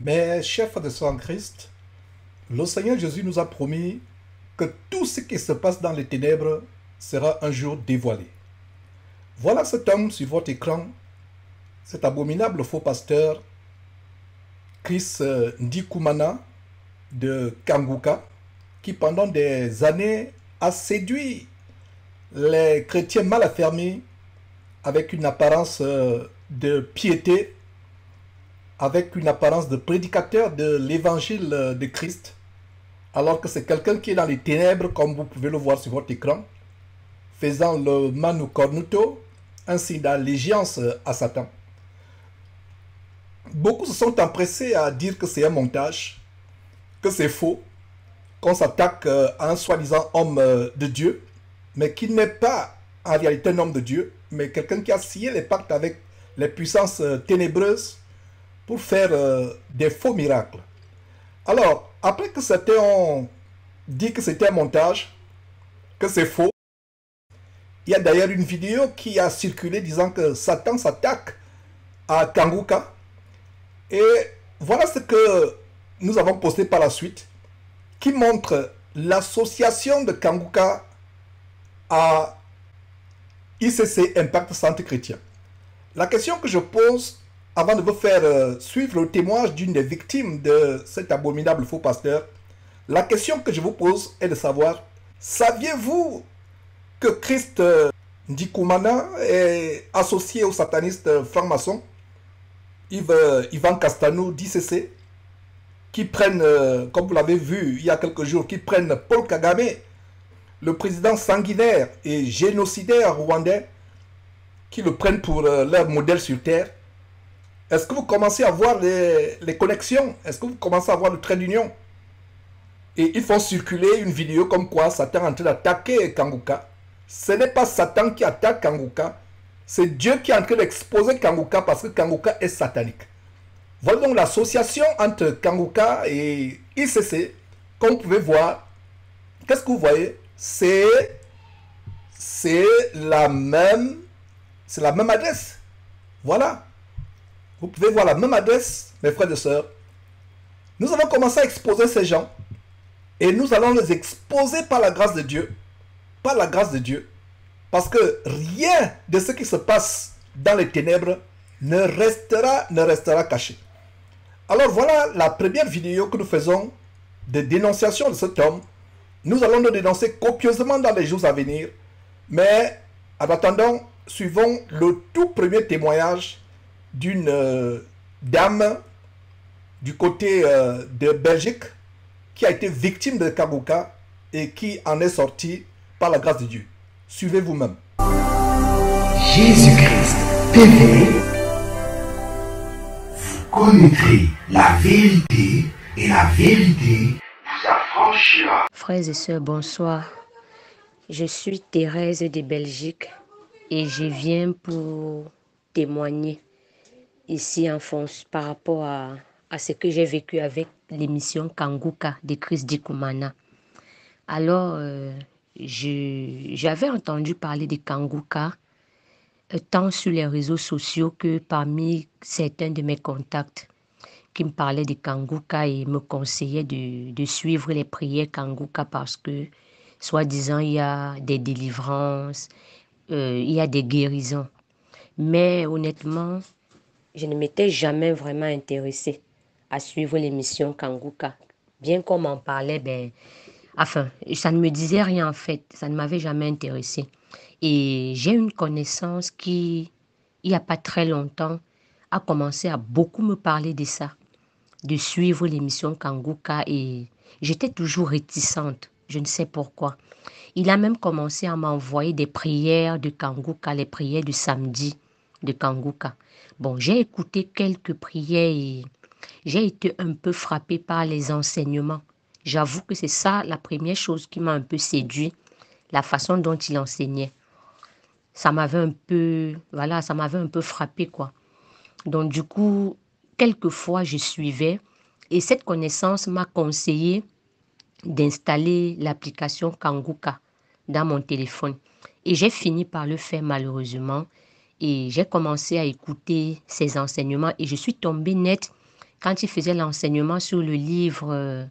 Mais, chef de soi en Christ, le Seigneur Jésus nous a promis que tout ce qui se passe dans les ténèbres sera un jour dévoilé. Voilà cet homme sur votre écran, cet abominable faux pasteur, Chris euh, Ndikumana de Kanguka, qui pendant des années a séduit les chrétiens mal affermés avec une apparence euh, de piété avec une apparence de prédicateur de l'évangile euh, de Christ, alors que c'est quelqu'un qui est dans les ténèbres, comme vous pouvez le voir sur votre écran, faisant le manu cornuto, ainsi signe d'allégeance euh, à Satan. Beaucoup se sont empressés à dire que c'est un montage, que c'est faux, qu'on s'attaque euh, à un soi-disant homme de Dieu, mais qui n'est pas en réalité un homme de Dieu, mais quelqu'un qui a scié les pactes avec les puissances ténébreuses faire euh, des faux miracles. Alors, après que certains ont dit que c'était un montage, que c'est faux, il y a d'ailleurs une vidéo qui a circulé disant que Satan s'attaque à Kanguka. Et voilà ce que nous avons posté par la suite, qui montre l'association de Kanguka à ICC Impact Santé Chrétien. La question que je pose avant de vous faire euh, suivre le témoignage d'une des victimes de cet abominable faux pasteur, la question que je vous pose est de savoir, saviez-vous que Christ euh, Dikoumana est associé au sataniste euh, franc-maçon Yves, Yvan Castanou d'ICC, qui prennent, comme vous l'avez vu il y a quelques jours, qui prennent Paul Kagame, le président sanguinaire et génocidaire rwandais, qui le prennent pour leur modèle sur Terre, est-ce que vous commencez à voir les, connexions Est-ce que vous commencez à voir le trait d'union Et ils font circuler une vidéo comme quoi Satan est en train d'attaquer Kanguka. Ce n'est pas Satan qui attaque Kanguka, c'est Dieu qui est en train d'exposer Kanguka parce que Kanguka est satanique. Voilà donc l'association entre Kanguka et ICC. Comme vous pouvez voir, qu'est-ce que vous voyez C'est c'est la même c'est la même adresse. Voilà. Vous pouvez voir la même adresse, mes frères et sœurs. Nous avons commencé à exposer ces gens et nous allons les exposer par la grâce de Dieu. Par la grâce de Dieu. Parce que rien de ce qui se passe dans les ténèbres ne restera, ne restera caché. Alors voilà la première vidéo que nous faisons de dénonciation de cet homme. Nous allons le dénoncer copieusement dans les jours à venir. Mais en attendant, suivons le tout premier témoignage d'une euh, dame du côté euh, de Belgique qui a été victime de Kabouka et qui en est sortie par la grâce de Dieu. Suivez vous-même. Jésus-Christ TV vous connaîtrez la vérité et la vérité vous affranchira. Frères et sœurs, bonsoir. Je suis Thérèse de Belgique et je viens pour témoigner ici en France par rapport à, ce que j'ai vécu avec l'émission Kanguka de Chris Dikumana. Alors, euh, j'avais entendu parler de Kanguka euh, tant sur les réseaux sociaux que parmi certains de mes contacts qui me parlaient de Kanguka et me conseillaient de, suivre les prières Kanguka parce que, soi-disant, il y a des délivrances, euh, il y a des guérisons. Mais honnêtement, je ne m'étais jamais vraiment intéressée à suivre l'émission Kanguka. Bien qu'on m'en parlait, ben, enfin, ça ne me disait rien en fait, ça ne m'avait jamais intéressée. Et j'ai une connaissance qui, il n'y a pas très longtemps, a commencé à beaucoup me parler de ça, de suivre l'émission Kanguka et j'étais toujours réticente, je ne sais pourquoi. Il a même commencé à m'envoyer des prières de Kanguka, les prières du samedi de Kanguka. Bon, j'ai écouté quelques prières et j'ai été un peu frappée par les enseignements. J'avoue que c'est ça la première chose qui m'a un peu séduit, la façon dont il enseignait. Ça m'avait un peu, voilà, ça m'avait un peu frappé quoi. Donc du coup, quelquefois je suivais et cette connaissance m'a conseillé d'installer l'application Kanguka dans mon téléphone. Et j'ai fini par le faire malheureusement et j'ai commencé à écouter ses enseignements et je suis tombée net quand il faisait l'enseignement sur le livre, euh,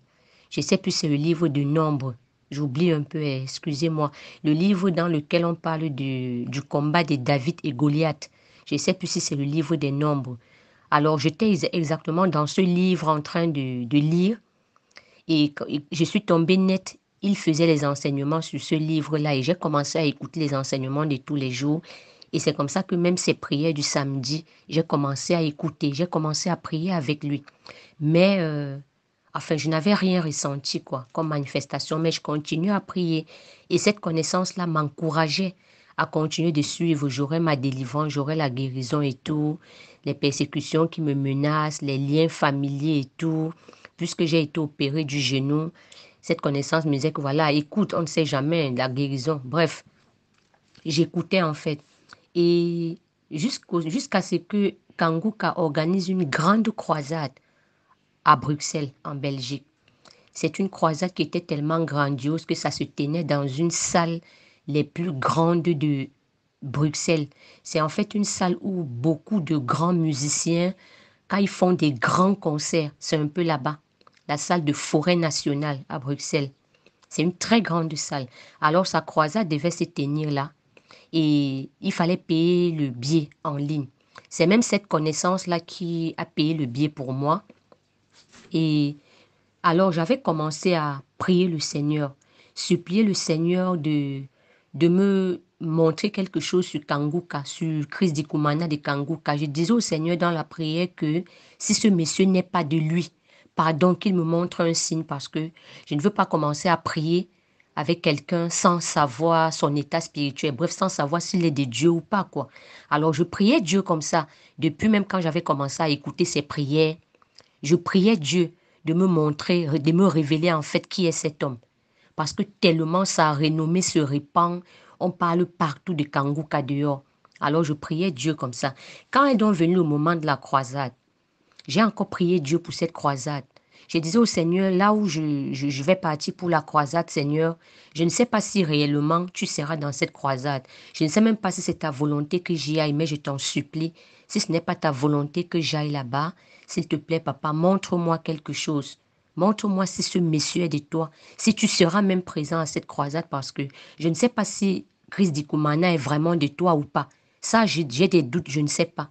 je sais plus c'est le livre des nombre, j'oublie un peu, eh, excusez-moi, le livre dans lequel on parle du, du combat de David et Goliath. Je sais plus si c'est le livre des nombres. Alors j'étais exactement dans ce livre en train de, lire et, je suis tombée net. Il faisait les enseignements sur ce livre-là et j'ai commencé à écouter les enseignements de tous les jours et c'est comme ça que même ces prières du samedi, j'ai commencé à écouter, j'ai commencé à prier avec lui. Mais, euh, enfin, je n'avais rien ressenti, quoi, comme manifestation, mais je continuais à prier. Et cette connaissance-là m'encourageait à continuer de suivre. J'aurai ma délivrance, j'aurai la guérison et tout, les persécutions qui me menacent, les liens familiers et tout, puisque j'ai été opérée du genou. Cette connaissance me disait que voilà, écoute, on ne sait jamais la guérison. Bref, j'écoutais en fait. Et jusqu'à ce que Kanguka organise une grande croisade à Bruxelles, en Belgique. C'est une croisade qui était tellement grandiose que ça se tenait dans une salle les plus grandes de Bruxelles. C'est en fait une salle où beaucoup de grands musiciens, quand ils font des grands concerts, c'est un peu là-bas, la salle de Forêt nationale à Bruxelles. C'est une très grande salle. Alors sa croisade devait se tenir là et il fallait payer le billet en ligne. C'est même cette connaissance-là qui a payé le billet pour moi. Et alors j'avais commencé à prier le Seigneur, supplier le Seigneur de, de me montrer quelque chose sur Kanguka, sur Christ Dikumana de Kanguka. Je disais au Seigneur dans la prière que si ce monsieur n'est pas de lui, pardon qu'il me montre un signe parce que je ne veux pas commencer à prier avec quelqu'un sans savoir son état spirituel, bref, sans savoir s'il est de Dieu ou pas, quoi. Alors, je priais Dieu comme ça, depuis même quand j'avais commencé à écouter ses prières, je priais Dieu de me montrer, de me révéler en fait qui est cet homme. Parce que tellement sa renommée se répand, on parle partout de Kangouka dehors. Alors je priais Dieu comme ça. Quand est donc venu le moment de la croisade, j'ai encore prié Dieu pour cette croisade. Je disais au Seigneur, là où je, vais partir pour la croisade, Seigneur, je ne sais pas si réellement tu seras dans cette croisade. Je ne sais même pas si c'est ta volonté que j'y aille, mais je t'en supplie. Si ce n'est pas ta volonté que j'aille là-bas, s'il te plaît, papa, montre-moi quelque chose. Montre-moi si ce monsieur est de toi, si tu seras même présent à cette croisade, parce que je ne sais pas si Christ Dikoumana est vraiment de toi ou pas. Ça, j'ai des doutes, je ne sais pas.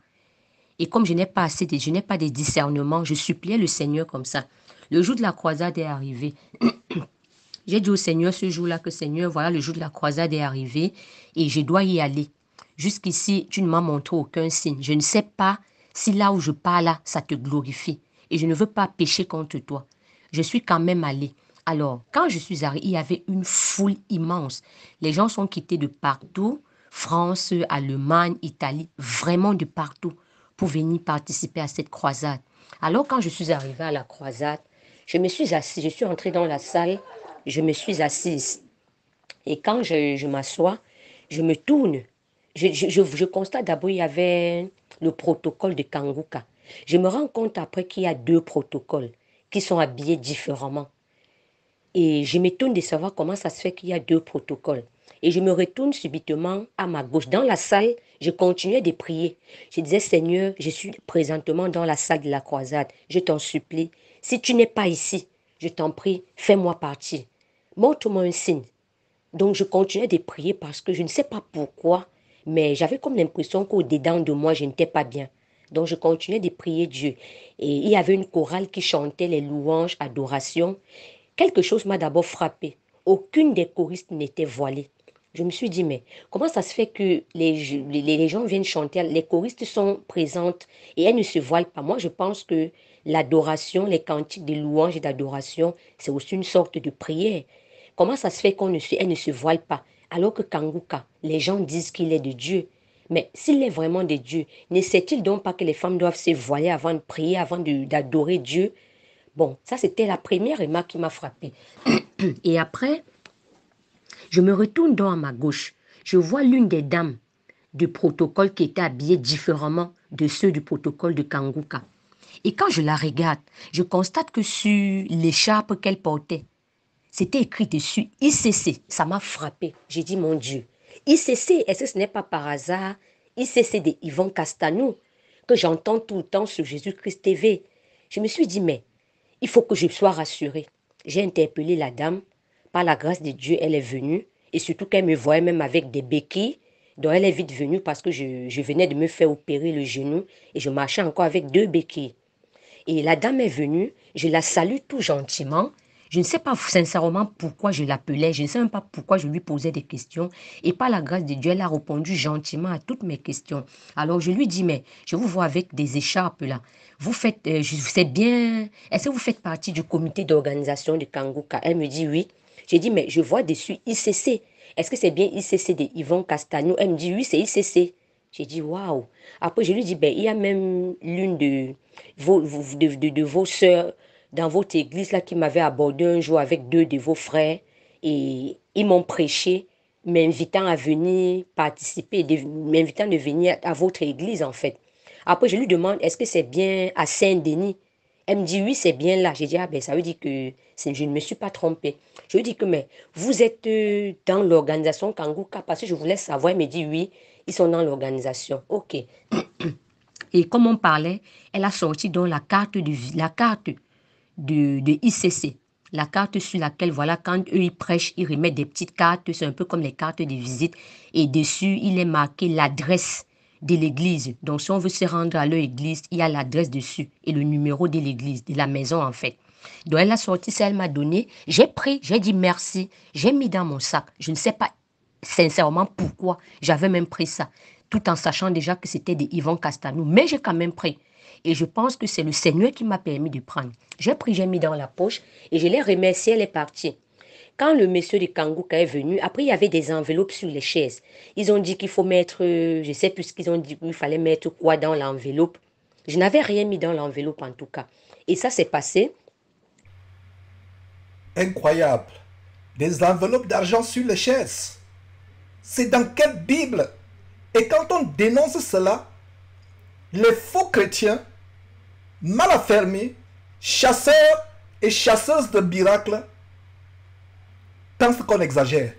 Et comme je n'ai pas assez de, je n'ai pas de discernement, je suppliais le Seigneur comme ça. Le jour de la croisade est arrivé. J'ai dit au Seigneur ce jour-là que Seigneur, voilà, le jour de la croisade est arrivé et je dois y aller. Jusqu'ici, tu ne m'as montré aucun signe. Je ne sais pas si là où je pars là, ça te glorifie. Et je ne veux pas pécher contre toi. Je suis quand même allé. Alors, quand je suis arrivé, il y avait une foule immense. Les gens sont quittés de partout, France, Allemagne, Italie, vraiment de partout, pour venir participer à cette croisade. Alors, quand je suis arrivé à la croisade, je me suis assis, je suis entrée dans la salle, je me suis assise. Et quand je, m'assois, je me tourne. Je, constate d'abord, il y avait le protocole de Kanguka. Je me rends compte après qu'il y a deux protocoles qui sont habillés différemment. Et je m'étonne de savoir comment ça se fait qu'il y a deux protocoles. Et je me retourne subitement à ma gauche. Dans la salle, je continuais de prier. Je disais, Seigneur, je suis présentement dans la salle de la croisade. Je t'en supplie, si tu n'es pas ici, je t'en prie, fais-moi partir. Montre-moi un signe. Donc je continuais de prier parce que je ne sais pas pourquoi, mais j'avais comme l'impression qu'au-dedans de moi, je n'étais pas bien. Donc je continuais de prier Dieu. Et il y avait une chorale qui chantait les louanges, adorations. Quelque chose m'a d'abord frappé. Aucune des choristes n'était voilée. Je me suis dit, mais comment ça se fait que les, les gens viennent chanter, les choristes sont présentes et elles ne se voilent pas Moi, je pense que L'adoration, les cantiques de louanges et d'adoration, c'est aussi une sorte de prière. Comment ça se fait qu'on ne se, ne se voile pas alors que Kanguka, les gens disent qu'il est de Dieu. Mais s'il est vraiment de Dieu, ne sait-il donc pas que les femmes doivent se voiler avant de prier, avant d'adorer Dieu Bon, ça c'était la première remarque qui m'a frappée. Et après, je me retourne donc à ma gauche. Je vois l'une des dames du protocole qui était habillée différemment de ceux du protocole de Kanguka. Et quand je la regarde, je constate que sur l'écharpe qu'elle portait, c'était écrit dessus ICC. Ça m'a frappé. J'ai dit, mon Dieu, ICC, est-ce que ce n'est pas par hasard ICC de Yvon Castanou que j'entends tout le temps sur Jésus-Christ TV Je me suis dit, mais il faut que je sois rassurée. J'ai interpellé la dame. Par la grâce de Dieu, elle est venue. Et surtout qu'elle me voyait même avec des béquilles. Donc elle est vite venue parce que je, je venais de me faire opérer le genou et je marchais encore avec deux béquilles. Et la dame est venue, je la salue tout gentiment. Je ne sais pas sincèrement pourquoi je l'appelais, je ne sais même pas pourquoi je lui posais des questions. Et par la grâce de Dieu, elle a répondu gentiment à toutes mes questions. Alors je lui dis, mais je vous vois avec des écharpes là. Vous faites, euh, je sais bien, est-ce que vous faites partie du comité d'organisation de Kanguka Elle me dit oui. J'ai dit, mais je vois dessus ICC. Est-ce que c'est bien ICC de Yvon Castagno Elle me dit, oui, c'est ICC. J'ai dit, waouh. Après, je lui dis, ben, il y a même l'une de vos, de, de, vos sœurs dans votre église là qui m'avait abordé un jour avec deux de vos frères et ils m'ont prêché, m'invitant à venir participer, m'invitant de venir à votre église en fait. Après, je lui demande, est-ce que c'est bien à Saint-Denis elle me dit, oui, c'est bien là. J'ai dit, ah ben, ça veut dire que je ne me suis pas trompée. Je lui dis que, mais vous êtes euh, dans l'organisation Kanguka parce que je voulais savoir. Elle me dit, oui, ils sont dans l'organisation. OK. Et comme on parlait, elle a sorti donc la carte de, la carte de, de ICC. La carte sur laquelle, voilà, quand eux, ils prêchent, ils remettent des petites cartes. C'est un peu comme les cartes de visite. Et dessus, il est marqué l'adresse de l'église. Donc si on veut se rendre à leur église, il y a l'adresse dessus et le numéro de l'église, de la maison en fait. Donc elle a sorti ça, elle m'a donné. J'ai pris, j'ai dit merci, j'ai mis dans mon sac. Je ne sais pas sincèrement pourquoi j'avais même pris ça, tout en sachant déjà que c'était de Yvon Castanou, mais j'ai quand même pris. Et je pense que c'est le Seigneur qui m'a permis de prendre. J'ai pris, j'ai mis dans la poche et je l'ai remercié, elle est partie. Quand le monsieur de Kangouka est venu, après, il y avait des enveloppes sur les chaises. Ils ont dit qu'il faut mettre, euh, je sais plus ce qu'ils ont dit, il fallait mettre quoi dans l'enveloppe. Je n'avais rien mis dans l'enveloppe en tout cas. Et ça s'est passé. Incroyable. Des enveloppes d'argent sur les chaises. C'est dans quelle Bible Et quand on dénonce cela, les faux chrétiens, mal affermis, chasseurs et chasseuses de miracles, pense qu'on exagère,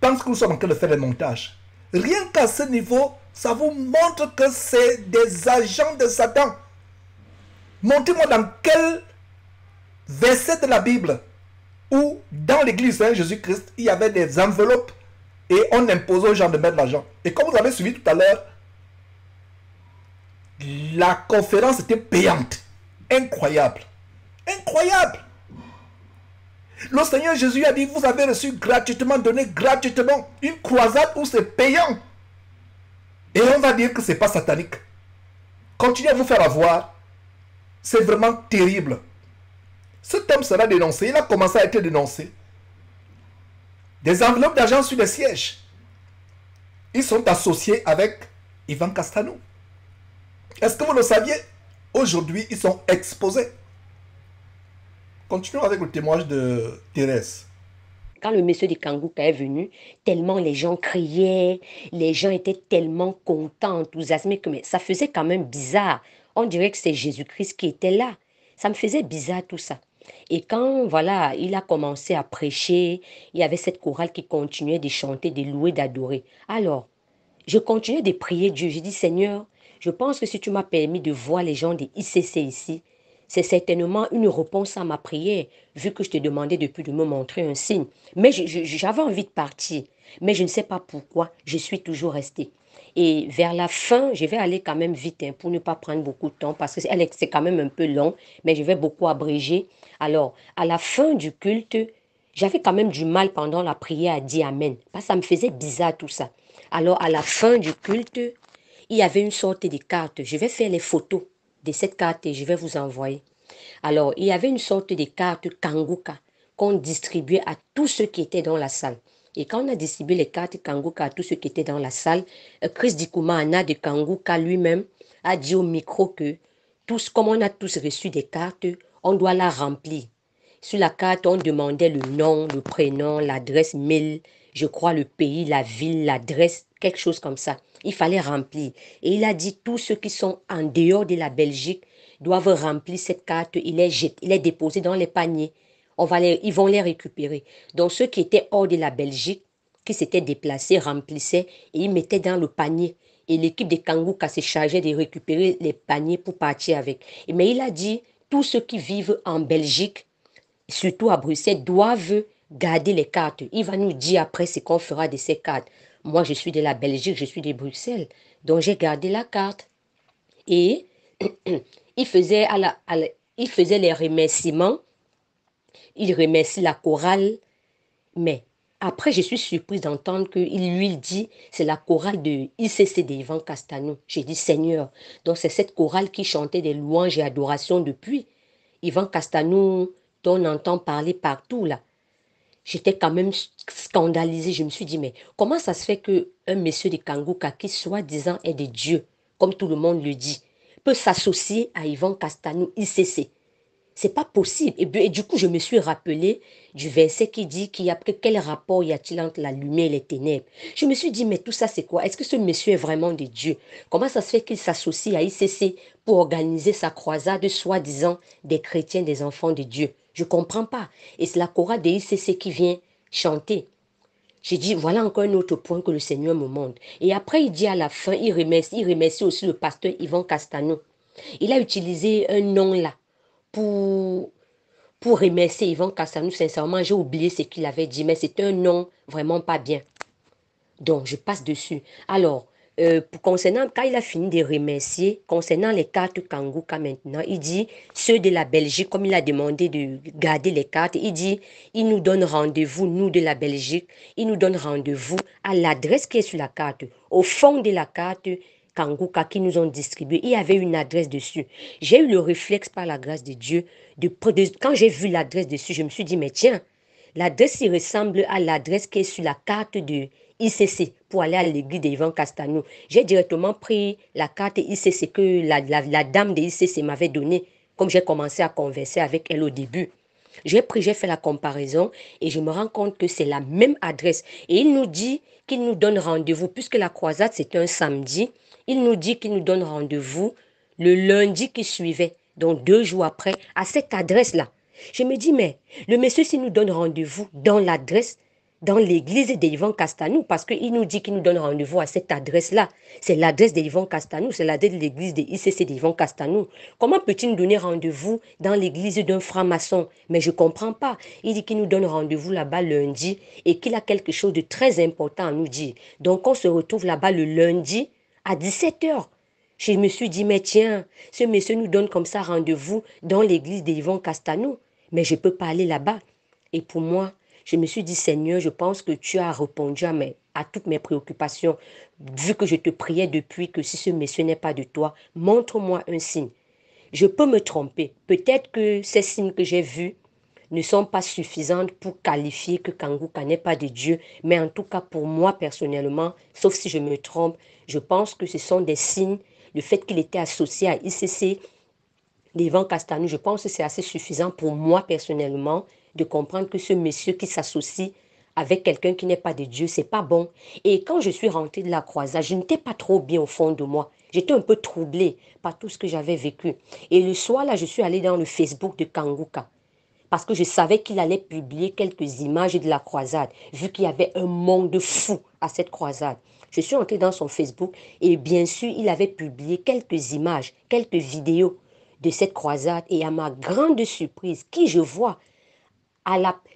pense que nous sommes en train de faire des montages. Rien qu'à ce niveau, ça vous montre que c'est des agents de Satan. Montrez-moi dans quel verset de la Bible où dans l'église saint hein, Jésus-Christ, il y avait des enveloppes et on imposait aux gens de mettre l'argent. Et comme vous avez suivi tout à l'heure, la conférence était payante. Incroyable. Incroyable. Le Seigneur Jésus a dit, vous avez reçu gratuitement, donné gratuitement une croisade où c'est payant. Et on va dire que ce n'est pas satanique. Continuez à vous faire avoir. C'est vraiment terrible. Ce thème sera dénoncé. Il a commencé à être dénoncé. Des enveloppes d'argent sur les sièges. Ils sont associés avec Ivan Castanou. Est-ce que vous le saviez Aujourd'hui, ils sont exposés. Continuons avec le témoignage de Thérèse. Quand le monsieur de Kangouka est venu, tellement les gens criaient, les gens étaient tellement contents, enthousiasmés, que mais ça faisait quand même bizarre. On dirait que c'est Jésus-Christ qui était là. Ça me faisait bizarre tout ça. Et quand voilà, il a commencé à prêcher, il y avait cette chorale qui continuait de chanter, de louer, d'adorer. Alors, je continuais de prier Dieu. Je dit, Seigneur, je pense que si tu m'as permis de voir les gens des ICC ici, c'est certainement une réponse à ma prière, vu que je te demandais depuis de me montrer un signe. Mais j'avais envie de partir, mais je ne sais pas pourquoi, je suis toujours restée. Et vers la fin, je vais aller quand même vite hein, pour ne pas prendre beaucoup de temps parce que c'est quand même un peu long, mais je vais beaucoup abréger. Alors, à la fin du culte, j'avais quand même du mal pendant la prière à dire Amen, parce ça me faisait bizarre tout ça. Alors, à la fin du culte, il y avait une sorte de carte. Je vais faire les photos cette carte, je vais vous envoyer. Alors, il y avait une sorte de carte Kanguka qu'on distribuait à tous ceux qui étaient dans la salle. Et quand on a distribué les cartes Kanguka à tous ceux qui étaient dans la salle, euh, Chris Dikoumana de Kanguka lui-même a dit au micro que tous, comme on a tous reçu des cartes, on doit la remplir. Sur la carte, on demandait le nom, le prénom, l'adresse mail, je crois le pays, la ville, l'adresse, quelque chose comme ça il fallait remplir. Et il a dit tous ceux qui sont en dehors de la Belgique doivent remplir cette carte, il les déposait il les déposé dans les paniers. On va les, ils vont les récupérer. Donc ceux qui étaient hors de la Belgique, qui s'étaient déplacés, remplissaient et ils mettaient dans le panier. Et l'équipe de Kangouka se chargeait de récupérer les paniers pour partir avec. Mais il a dit, tous ceux qui vivent en Belgique, surtout à Bruxelles, doivent garder les cartes. Il va nous dire après ce qu'on fera de ces cartes. Moi, je suis de la Belgique, je suis de Bruxelles. Donc, j'ai gardé la carte. Et il faisait, il faisait les remerciements. Il remercie la chorale. Mais après, je suis surprise d'entendre qu'il lui dit, c'est la chorale de ICC d'Ivan Castanou. J'ai dit, Seigneur, donc c'est cette chorale qui chantait des louanges et adorations depuis. Ivan Castanou, dont on entend parler partout là j'étais quand même scandalisée. Je me suis dit, mais comment ça se fait qu'un monsieur de Kanguka, qui soi-disant est de Dieu, comme tout le monde le dit, peut s'associer à Yvan Castanou ICC c'est pas possible. Et, du coup, je me suis rappelé du verset qui dit qu'il y a quel rapport y a-t-il entre la lumière et les ténèbres. Je me suis dit, mais tout ça, c'est quoi Est-ce que ce monsieur est vraiment de Dieu Comment ça se fait qu'il s'associe à ICC pour organiser sa croisade, soi-disant, des chrétiens, des enfants de Dieu je ne comprends pas. Et c'est la chorale de ICC qui vient chanter. J'ai dit, voilà encore un autre point que le Seigneur me montre. Et après, il dit à la fin, il remercie, il remercie aussi le pasteur Yvan Castano. Il a utilisé un nom là pour, pour remercier Yvan Castano. Sincèrement, j'ai oublié ce qu'il avait dit, mais c'est un nom vraiment pas bien. Donc, je passe dessus. Alors, euh, concernant, quand il a fini de remercier, concernant les cartes Kangouka maintenant, il dit, ceux de la Belgique, comme il a demandé de garder les cartes, il dit, il nous donne rendez-vous, nous de la Belgique, il nous donne rendez-vous à l'adresse qui est sur la carte, au fond de la carte, Kangouka qui nous ont distribué, il y avait une adresse dessus. J'ai eu le réflexe par la grâce de Dieu. De, quand j'ai vu l'adresse dessus, je me suis dit, mais tiens, l'adresse, il ressemble à l'adresse qui est sur la carte de, ICC pour aller à l'église d'Ivan Castanou. J'ai directement pris la carte ICC que la, la, la dame de ICC m'avait donnée, comme j'ai commencé à converser avec elle au début. J'ai pris, j'ai fait la comparaison et je me rends compte que c'est la même adresse. Et il nous dit qu'il nous donne rendez-vous, puisque la croisade c'est un samedi, il nous dit qu'il nous donne rendez-vous le lundi qui suivait, donc deux jours après, à cette adresse-là. Je me dis, mais le monsieur, s'il nous donne rendez-vous dans l'adresse, dans l'église d'Ivan Castanou, parce qu'il nous dit qu'il nous donne rendez-vous à cette adresse-là. C'est l'adresse d'Ivan Castanou, c'est l'adresse de l'église de ICC d'Ivan Castanou. Comment peut-il nous donner rendez-vous dans l'église d'un franc-maçon Mais je ne comprends pas. Il dit qu'il nous donne rendez-vous là-bas lundi et qu'il a quelque chose de très important à nous dire. Donc on se retrouve là-bas le lundi à 17h. Je me suis dit, mais tiens, ce monsieur nous donne comme ça rendez-vous dans l'église d'Yvon Castanou. Mais je ne peux pas aller là-bas. Et pour moi, je me suis dit, Seigneur, je pense que tu as répondu à, à toutes mes préoccupations, vu que je te priais depuis que si ce monsieur n'est pas de toi, montre-moi un signe. Je peux me tromper. Peut-être que ces signes que j'ai vus ne sont pas suffisants pour qualifier que Kanguka n'est pas de Dieu, mais en tout cas pour moi personnellement, sauf si je me trompe, je pense que ce sont des signes, le fait qu'il était associé à ICC, vents Castanou, je pense que c'est assez suffisant pour moi personnellement de comprendre que ce monsieur qui s'associe avec quelqu'un qui n'est pas de Dieu, c'est pas bon. Et quand je suis rentrée de la croisade, je n'étais pas trop bien au fond de moi. J'étais un peu troublée par tout ce que j'avais vécu. Et le soir, là, je suis allée dans le Facebook de Kanguka. Parce que je savais qu'il allait publier quelques images de la croisade, vu qu'il y avait un monde de à cette croisade. Je suis entrée dans son Facebook et bien sûr, il avait publié quelques images, quelques vidéos de cette croisade. Et à ma grande surprise, qui je vois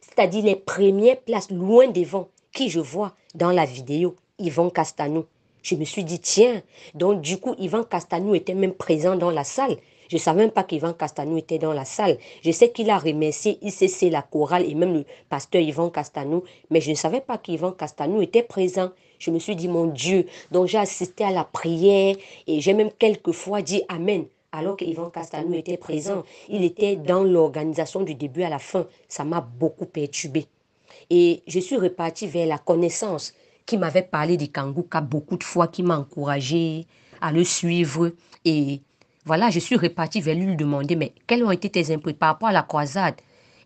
c'est-à-dire les premières places loin devant, qui je vois dans la vidéo, Yvan Castanou. Je me suis dit, tiens, donc du coup, Yvan Castanou était même présent dans la salle. Je ne savais même pas qu'Yvan Castanou était dans la salle. Je sais qu'il a remercié ICC, la chorale et même le pasteur Yvan Castanou, mais je ne savais pas qu'Yvan Castanou était présent. Je me suis dit, mon Dieu, donc j'ai assisté à la prière et j'ai même quelquefois dit Amen alors que Yvan Castanou était présent. Il était dans l'organisation du début à la fin. Ça m'a beaucoup perturbé. Et je suis reparti vers la connaissance qui m'avait parlé de Kangouka beaucoup de fois, qui m'a encouragé à le suivre. Et voilà, je suis reparti vers lui lui demander, mais quelles ont été tes impressions par rapport à la croisade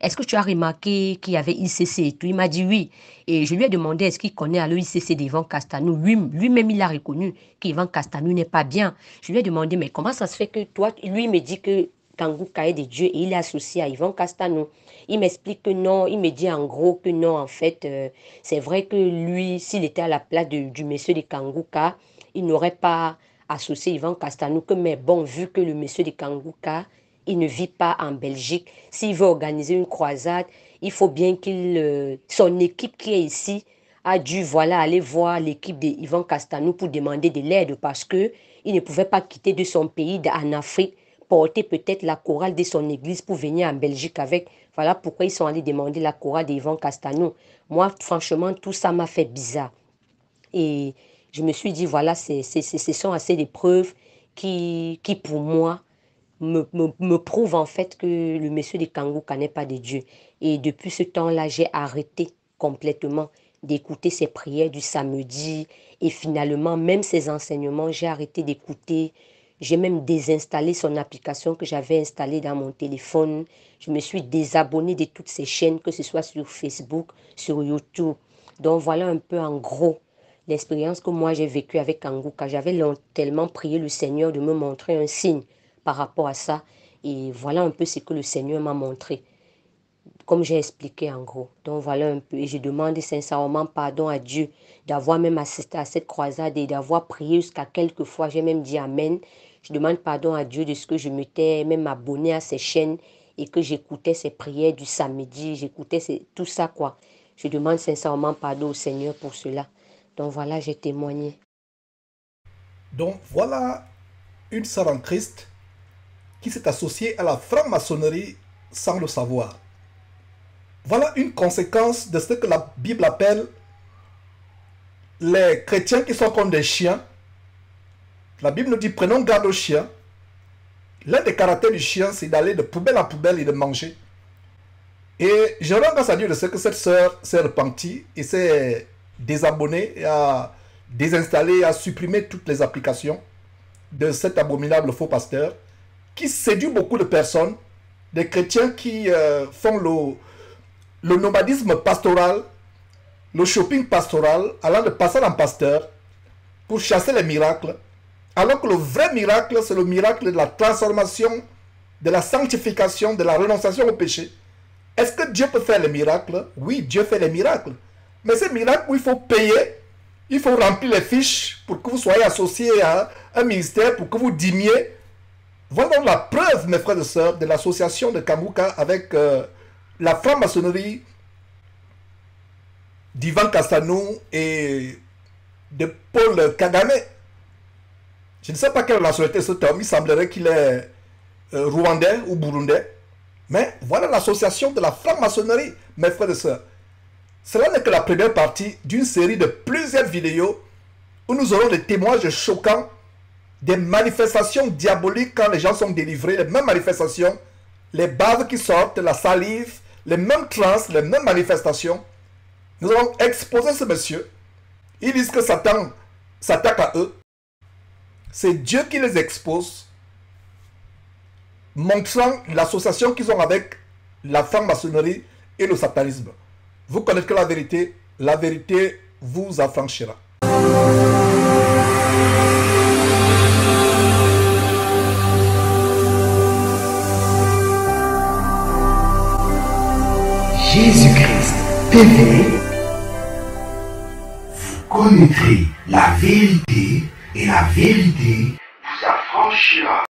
est-ce que tu as remarqué qu'il y avait ICC et tout Il m'a dit oui. Et je lui ai demandé est-ce qu'il connaît le ICC d'Ivan Castanou. Lui-même, il a reconnu qu'Ivan Castanou n'est pas bien. Je lui ai demandé mais comment ça se fait que toi, lui me dit que Kangouka est de Dieu et il est associé à Ivan Castanou. Il m'explique que non, il me dit en gros que non, en fait, euh, c'est vrai que lui, s'il était à la place du monsieur de Kangouka, il n'aurait pas associé Ivan Castanou, mais bon, vu que le monsieur de Kangouka il ne vit pas en Belgique. S'il veut organiser une croisade, il faut bien qu'il euh, son équipe qui est ici a dû voilà aller voir l'équipe de Castanou pour demander de l'aide parce que il ne pouvait pas quitter de son pays en Afrique porter peut-être la chorale de son église pour venir en Belgique avec. Voilà pourquoi ils sont allés demander la chorale d'Ivan Castanou. Moi, franchement, tout ça m'a fait bizarre. Et je me suis dit, voilà, c'est ce sont assez des preuves qui, qui, pour moi, me, prouve en fait que le monsieur de Kangouka n'est pas de Dieu. Et depuis ce temps-là, j'ai arrêté complètement d'écouter ses prières du samedi. Et finalement, même ses enseignements, j'ai arrêté d'écouter. J'ai même désinstallé son application que j'avais installée dans mon téléphone. Je me suis désabonné de toutes ses chaînes, que ce soit sur Facebook, sur YouTube. Donc voilà un peu en gros l'expérience que moi j'ai vécue avec quand J'avais tellement prié le Seigneur de me montrer un signe par rapport à ça. Et voilà un peu ce que le Seigneur m'a montré, comme j'ai expliqué en gros. Donc voilà un peu. Et je demande sincèrement pardon à Dieu d'avoir même assisté à cette croisade et d'avoir prié jusqu'à quelques fois. J'ai même dit Amen. Je demande pardon à Dieu de ce que je me m'étais même abonné à ses chaînes et que j'écoutais ses prières du samedi, j'écoutais tout ça quoi. Je demande sincèrement pardon au Seigneur pour cela. Donc voilà, j'ai témoigné. Donc voilà une sœur en Christ qui s'est associé à la franc-maçonnerie sans le savoir. Voilà une conséquence de ce que la Bible appelle les chrétiens qui sont comme des chiens. La Bible nous dit prenons garde aux chiens. L'un des caractères du chien, c'est d'aller de poubelle en poubelle et de manger. Et je rends grâce à Dieu de ce que cette sœur s'est repentie et s'est désabonnée et a désinstallé, a supprimé toutes les applications de cet abominable faux pasteur qui séduit beaucoup de personnes, des chrétiens qui euh, font le, le nomadisme pastoral, le shopping pastoral, allant de pasteur en pasteur, pour chasser les miracles, alors que le vrai miracle, c'est le miracle de la transformation, de la sanctification, de la renonciation au péché. Est-ce que Dieu peut faire les miracles Oui, Dieu fait les miracles. Mais ces miracles où il faut payer, il faut remplir les fiches pour que vous soyez associé à un ministère, pour que vous dîmiez. Voilà la preuve, mes frères et sœurs, de l'association de Kamuka avec euh, la franc-maçonnerie d'Ivan Castanou et de Paul Kagame. Je ne sais pas quelle nationalité ce homme, il semblerait qu'il est euh, rwandais ou burundais. Mais voilà l'association de la franc-maçonnerie, mes frères et sœurs. Cela n'est que la première partie d'une série de plusieurs vidéos où nous aurons des témoignages choquants des manifestations diaboliques quand les gens sont délivrés, les mêmes manifestations, les baves qui sortent, la salive, les mêmes trans, les mêmes manifestations. Nous allons exposer ce monsieur. Ils disent que Satan s'attaque à eux. C'est Dieu qui les expose, montrant l'association qu'ils ont avec la franc-maçonnerie et le satanisme. Vous connaissez la vérité, la vérité vous affranchira. Jésus-Christ TV, vous connaîtrez la vérité et la vérité vous affranchira.